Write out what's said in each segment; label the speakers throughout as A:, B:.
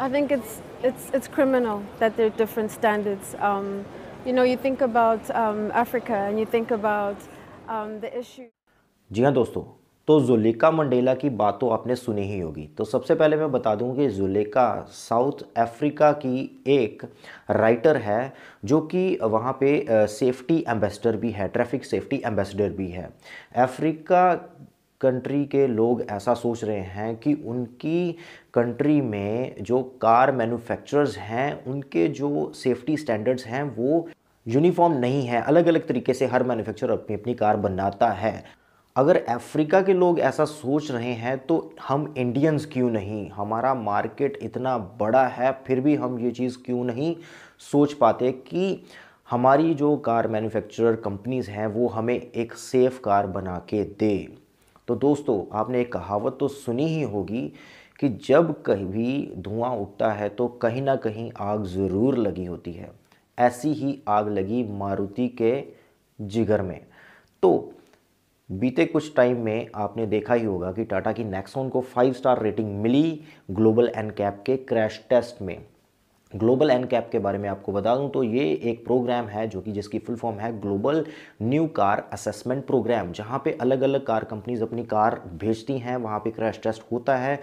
A: I think it's it's it's criminal that there are different standards. Um, you know, you think about um, Africa and you think about um, the issue. जी हाँ दोस्तों तो Zulekha Mandela की बात तो आपने सुनी ही होगी तो सबसे पहले मैं बता दूं कि जुलेखा साउथ अफ्रीका की एक राइटर है जो कि वहाँ पे सेफ्टी एम्बेसडर भी है ट्रैफिक सेफ्टी एम्बेसडर भी है अफ्रीका कंट्री के लोग ऐसा सोच रहे हैं कि उनकी कंट्री में जो कार मैन्युफैक्चरर्स हैं उनके जो सेफ्टी स्टैंडर्ड्स हैं वो यूनिफॉर्म नहीं है अलग अलग तरीके से हर मैन्युफैक्चरर अपनी अपनी कार बनाता है अगर अफ्रीका के लोग ऐसा सोच रहे हैं तो हम इंडियंस क्यों नहीं हमारा मार्केट इतना बड़ा है फिर भी हम ये चीज़ क्यों नहीं सोच पाते कि हमारी जो कार मैन्युफैक्चरर कंपनीज़ हैं वो हमें एक सेफ़ कार बना के दे तो दोस्तों आपने एक कहावत तो सुनी ही होगी कि जब कभी धुआं उठता है तो कहीं ना कहीं आग ज़रूर लगी होती है ऐसी ही आग लगी मारुति के जिगर में तो बीते कुछ टाइम में आपने देखा ही होगा कि टाटा की नेक्सोन को फाइव स्टार रेटिंग मिली ग्लोबल एन कैप के क्रैश टेस्ट में ग्लोबल एन कैप के बारे में आपको बता दूं तो ये एक प्रोग्राम है जो कि जिसकी फुल फॉर्म है global new car assessment programme जहां पे अलग अलग कार कंपनीज अपनी कार भेजती हैं वहां पे क्रैश टेस्ट होता है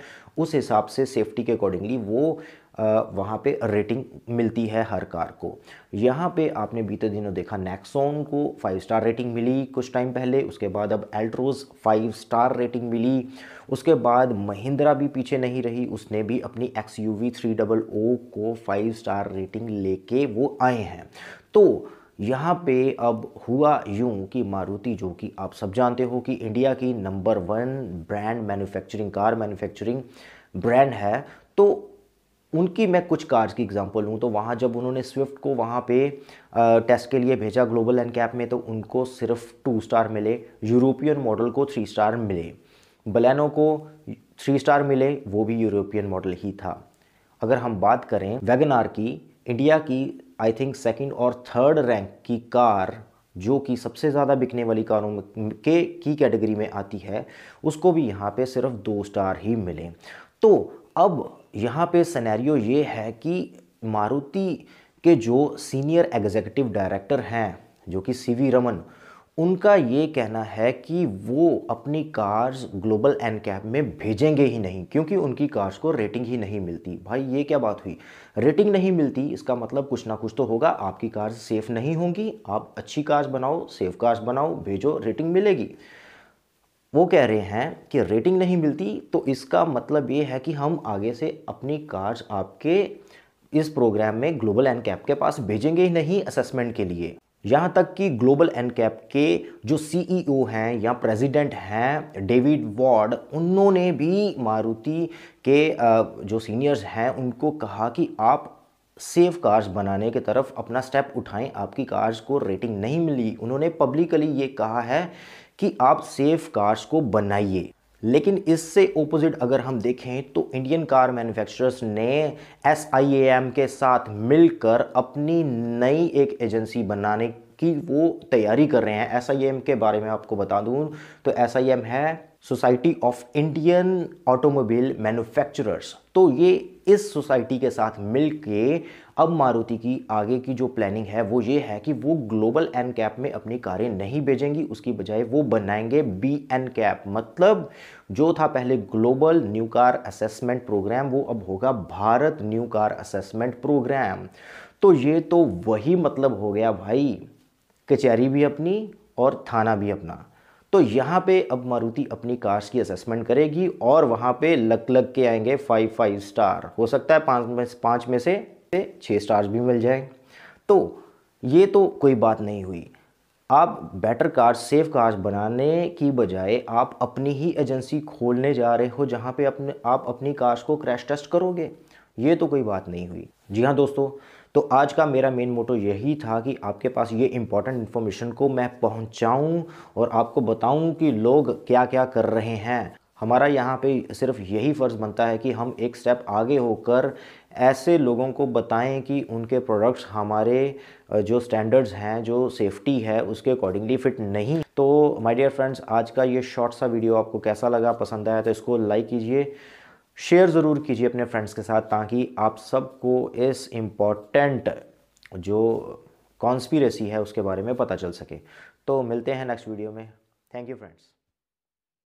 A: उस हिसाब से सेफ्टी के अकॉर्डिंगली वो वहाँ पे रेटिंग मिलती है हर कार को यहाँ पे आपने बीते दिनों देखा नेक्सोन को फाइव स्टार रेटिंग मिली कुछ टाइम पहले उसके बाद अब एल्ट्रोज फाइव स्टार रेटिंग मिली उसके बाद महिंद्रा भी पीछे नहीं रही उसने भी अपनी X U V three double O को फाइव स्टार रेटिंग लेके वो आए हैं तो यहाँ पे अब हुआ यूं कि मारुति जो कि आप सब जानते हो कि इंडिया की number one brand manufacturing car manufacturing brand है तो उनकी मैं कुछ कार्स की एग्जांपल लूँ तो वहाँ जब उन्होंने स्विफ्ट को वहाँ पे टेस्ट के लिए भेजा ग्लोबल एंड कैप में तो उनको सिर्फ टू स्टार मिले यूरोपियन मॉडल को थ्री स्टार मिले बलैनो को थ्री स्टार मिले वो भी यूरोपियन मॉडल ही था अगर हम बात करें वैगनार की इंडिया की आई थिंक सेकेंड और थर्ड रैंक की कार जो कि सबसे ज़्यादा बिकने वाली कारों के की कैटेगरी में आती है उसको भी यहाँ पे सिर्फ दो स्टार ही मिले तो अब यहाँ पे सिनेरियो ये है कि मारुति के जो सीनियर एग्जीक्यूटिव डायरेक्टर हैं जो कि सीवी रमन उनका ये कहना है कि वो अपनी कार्स ग्लोबल एन कैप में भेजेंगे ही नहीं क्योंकि उनकी कार्स को रेटिंग ही नहीं मिलती भाई ये क्या बात हुई रेटिंग नहीं मिलती इसका मतलब कुछ ना कुछ तो होगा आपकी कार्स सेफ़ नहीं होंगी आप अच्छी कार्स बनाओ सेफ कार्स बनाओ भेजो रेटिंग मिलेगी वो कह रहे हैं कि रेटिंग नहीं मिलती तो इसका मतलब ये है कि हम आगे से अपनी कार्स आपके इस प्रोग्राम में ग्लोबल एन कैप के पास भेजेंगे ही नहीं असेसमेंट के लिए यहाँ तक कि ग्लोबल एन कैप के जो सीईओ e हैं या प्रेसिडेंट हैं डेविड वार्ड उन्होंने भी मारुति के जो सीनियर्स हैं उनको कहा कि आप सेफ कार्स बनाने की तरफ अपना स्टेप उठाएं आपकी कार्स को रेटिंग नहीं मिली उन्होंने पब्लिकली ये कहा है कि आप सेफ कार्स को बनाइए लेकिन इससे ओपोजिट अगर हम देखें तो इंडियन कार मैन्युफैक्चरर्स ने एस के साथ मिलकर अपनी नई एक एजेंसी बनाने की वो तैयारी कर रहे हैं एस के बारे में आपको बता दूं तो एस है society of Indian automobile manufacturers तो ये इस सोसाइटी के साथ मिल के अब मारुति की आगे की जो प्लानिंग है वो ये है कि वो ग्लोबल एन कैप में अपनी कारें नहीं भेजेंगी उसकी बजाय वो बनाएंगे बी एन कैप मतलब जो था पहले global new car assessment programme वो अब होगा Bharat new car assessment programme तो ये तो वही मतलब हो गया भाई कचहरी भी अपनी और थाना भी अपना तो यहाँ पे अब मारुति अपनी कार्स की असेसमेंट करेगी और वहाँ पे लग लग के आएंगे फाइव फाइव स्टार हो सकता है पाँच में पाँच में से छः स्टार्स भी मिल जाएं तो ये तो कोई बात नहीं हुई आप बेटर कार्स सेफ कार्स बनाने की बजाय आप अपनी ही एजेंसी खोलने जा रहे हो जहाँ पे अपने आप अपनी कार्स को क्रैश टेस्ट करोगे ये तो कोई बात नहीं हुई जी हाँ दोस्तों तो आज का मेरा मेन मोटो यही था कि आपके पास ये इंपॉर्टेंट इन्फॉर्मेशन को मैं पहुंचाऊं और आपको बताऊं कि लोग क्या क्या कर रहे हैं हमारा यहाँ पे सिर्फ यही फ़र्ज़ बनता है कि हम एक स्टेप आगे होकर ऐसे लोगों को बताएं कि उनके प्रोडक्ट्स हमारे जो स्टैंडर्ड्स हैं जो सेफ्टी है उसके अकॉर्डिंगली फिट नहीं तो माय डियर फ्रेंड्स आज का ये शॉर्ट सा वीडियो आपको कैसा लगा पसंद आया तो इसको लाइक कीजिए शेयर ज़रूर कीजिए अपने फ्रेंड्स के साथ ताकि आप सबको इस इम्पॉर्टेंट जो कॉन्स्पीरेसी है उसके बारे में पता चल सके तो मिलते हैं नेक्स्ट वीडियो में थैंक यू फ्रेंड्स